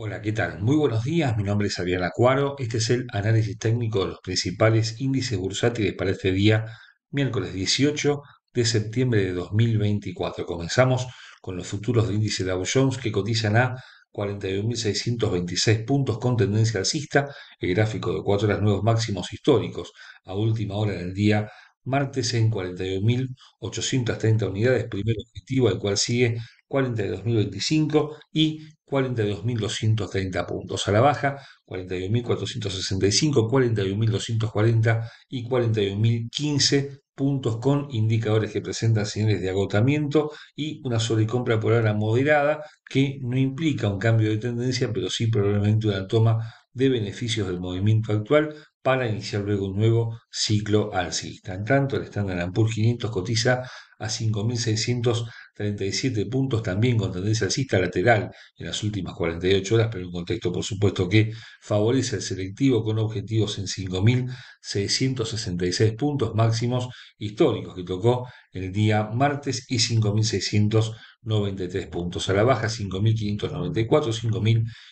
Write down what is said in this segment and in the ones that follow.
Hola, ¿qué tal? Muy buenos días, mi nombre es Adrián Acuaro, este es el análisis técnico de los principales índices bursátiles para este día, miércoles 18 de septiembre de 2024. Comenzamos con los futuros de índice Dow Jones que cotizan a 41.626 puntos con tendencia alcista, el gráfico de 4 horas nuevos máximos históricos a última hora del día martes en 41.830 unidades, primer objetivo al cual sigue 42.025 y 42.230 puntos. A la baja, 41.465, 41.240 y 41.015 puntos con indicadores que presentan señales de agotamiento y una sobrecompra por hora moderada que no implica un cambio de tendencia, pero sí probablemente una toma de beneficios del movimiento actual para iniciar luego un nuevo ciclo alcista. En tanto, el estándar Ampur 500 cotiza a 5.600 37 puntos también con tendencia alcista lateral en las últimas 48 horas, pero en un contexto por supuesto que favorece el selectivo con objetivos en 5.666 puntos máximos históricos que tocó el día martes y 5.600 93 puntos. A la baja 5.594,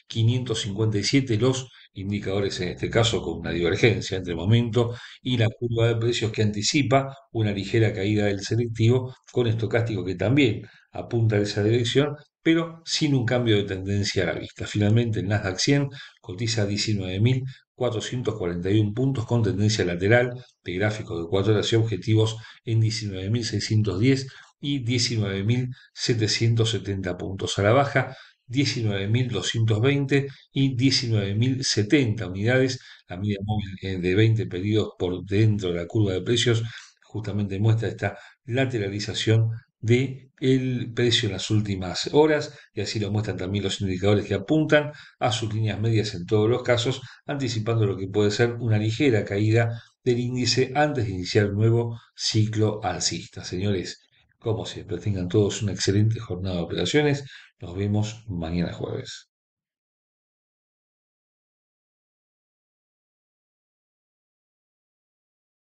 5.557 los indicadores en este caso con una divergencia entre momento y la curva de precios que anticipa una ligera caída del selectivo con estocástico que también apunta a esa dirección pero sin un cambio de tendencia a la vista. Finalmente el Nasdaq 100 cotiza 19.441 puntos con tendencia lateral de gráfico de 4 horas y objetivos en 19.610 y 19.770 puntos a la baja, 19.220 y 19.070 unidades. La media móvil eh, de 20 pedidos por dentro de la curva de precios justamente muestra esta lateralización de el precio en las últimas horas y así lo muestran también los indicadores que apuntan a sus líneas medias en todos los casos, anticipando lo que puede ser una ligera caída del índice antes de iniciar nuevo ciclo alcista. Señores, como siempre, tengan todos una excelente jornada de operaciones. Nos vemos mañana jueves.